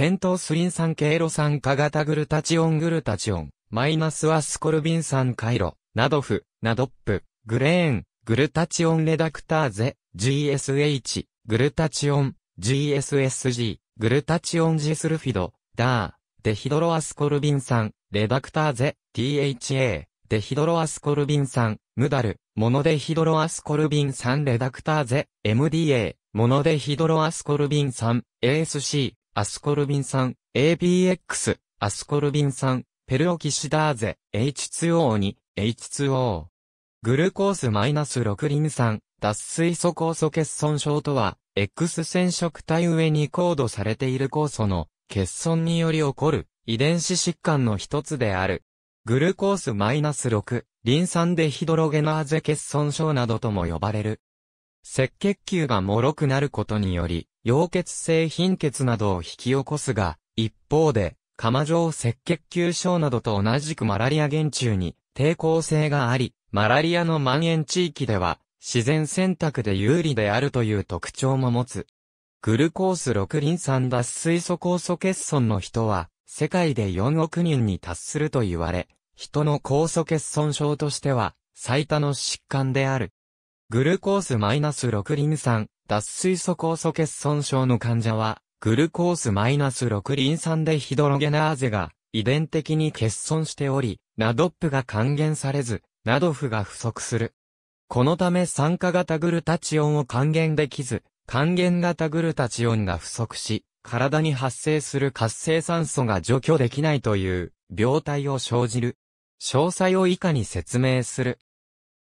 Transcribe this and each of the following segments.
ペントスリン酸経路酸化型グルタチオングルタチオン、マイナスはスコルビン酸回路、ナドフ、ナドップ、グレーン、グルタチオンレダクターゼ、GSH、グルタチオン、GSSG、グルタチオンジスルフィド、ダー、デヒドロアスコルビン酸、レダクターゼ、THA、デヒドロアスコルビン酸、ムダル、モノデヒドロアスコルビン酸レダクターゼ、MDA、モノデヒドロアスコルビン酸、ASC、アスコルビン酸、ABX、アスコルビン酸、ペルオキシダーゼ、H2O に、H2O。グルコースマイナス -6 リン酸、脱水素酵素欠損症とは、X 染色体上にコードされている酵素の欠損により起こる遺伝子疾患の一つである。グルコース -6、リン酸デヒドロゲナーゼ欠損症などとも呼ばれる。赤血球が脆くなることにより、溶血性貧血などを引き起こすが、一方で、釜状赤血球症などと同じくマラリア原虫に抵抗性があり、マラリアの蔓延地域では、自然選択で有利であるという特徴も持つ。グルコース6リン酸脱水素酵素欠損の人は、世界で4億人に達すると言われ、人の酵素欠損症としては、最多の疾患である。グルコースマイナ -6 リン酸、脱水素酵素欠損症の患者は、グルコースマイナス -6 リン酸でヒドロゲナーゼが遺伝的に欠損しており、ナドップが還元されず、ナドフが不足する。このため酸化型グルタチオンを還元できず、還元型グルタチオンが不足し、体に発生する活性酸素が除去できないという病態を生じる。詳細を以下に説明する。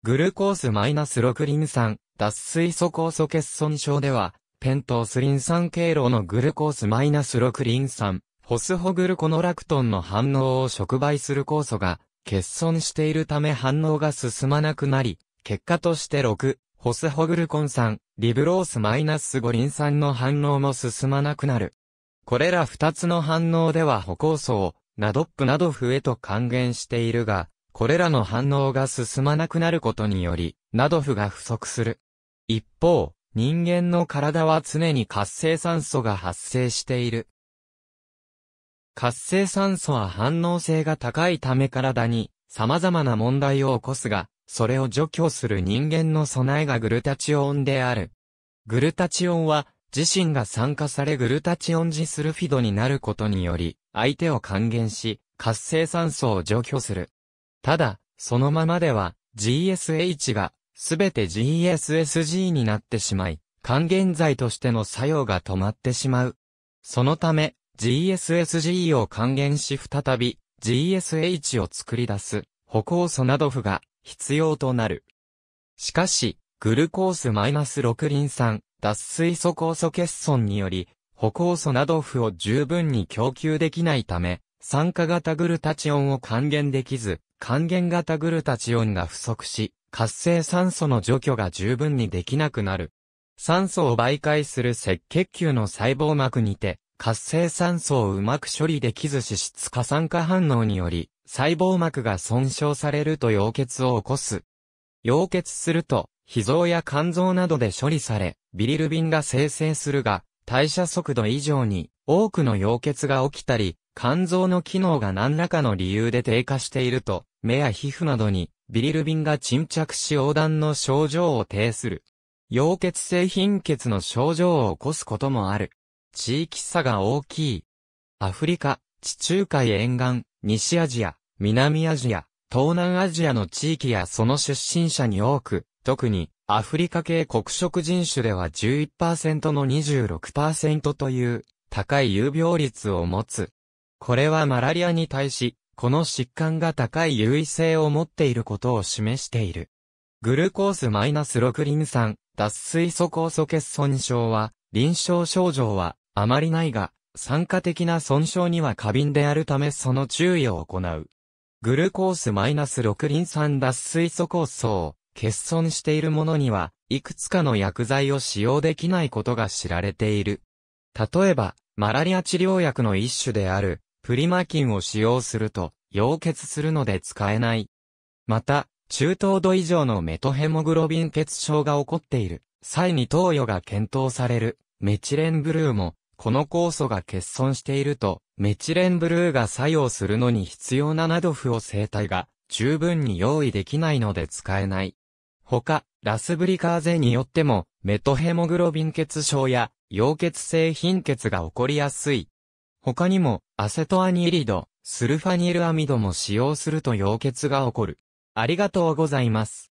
グルコース -6 リン酸、脱水素酵素欠損症では、ペントースリン酸経路のグルコースマイナス6リン酸、ホスホグルコノラクトンの反応を触媒する酵素が欠損しているため反応が進まなくなり、結果として6、ホスホグルコン酸、リブロースマイナス5リン酸の反応も進まなくなる。これら2つの反応では歩酵素を、ナドップなど増えと還元しているが、これらの反応が進まなくなることにより、ナドフが不足する。一方、人間の体は常に活性酸素が発生している。活性酸素は反応性が高いため体に様々な問題を起こすが、それを除去する人間の備えがグルタチオンである。グルタチオンは自身が酸化されグルタチオンジスルフィドになることにより、相手を還元し、活性酸素を除去する。ただ、そのままでは GSH がすべて GSSG になってしまい、還元剤としての作用が止まってしまう。そのため、GSSG を還元し再び GSH を作り出す、歩酵素など負が必要となる。しかし、グルコース -6 リン酸、脱水素酵素欠損により、歩酵素など負を十分に供給できないため、酸化型グルタチオンを還元できず、還元型グルタチオンが不足し、活性酸素の除去が十分にできなくなる。酸素を媒介する赤血球の細胞膜にて、活性酸素をうまく処理できず脂質過酸化反応により、細胞膜が損傷されると溶血を起こす。溶血すると、脾臓や肝臓などで処理され、ビリルビンが生成するが、代謝速度以上に多くの溶血が起きたり、肝臓の機能が何らかの理由で低下していると、目や皮膚などにビリルビンが沈着し横断の症状を呈する。溶血性貧血の症状を起こすこともある。地域差が大きい。アフリカ、地中海沿岸、西アジア、南アジア、東南アジアの地域やその出身者に多く、特にアフリカ系黒色人種では11%の26%という高い有病率を持つ。これはマラリアに対しこの疾患が高い優位性を持っていることを示している。グルコース -6 リン酸、脱水素酵素欠損症は、臨床症状はあまりないが、酸化的な損傷には過敏であるためその注意を行う。グルコース -6 リン酸脱水素酵素を欠損しているものには、いくつかの薬剤を使用できないことが知られている。例えば、マラリア治療薬の一種である、プリマキンを使用すると、溶血するので使えない。また、中等度以上のメトヘモグロビン血症が起こっている際に投与が検討されるメチレンブルーも、この酵素が欠損していると、メチレンブルーが作用するのに必要なナドフを生体が十分に用意できないので使えない。他、ラスブリカーゼによっても、メトヘモグロビン血症や、溶血性貧血が起こりやすい他にも、アセトアニリド、スルファニルアミドも使用すると溶血が起こる。ありがとうございます。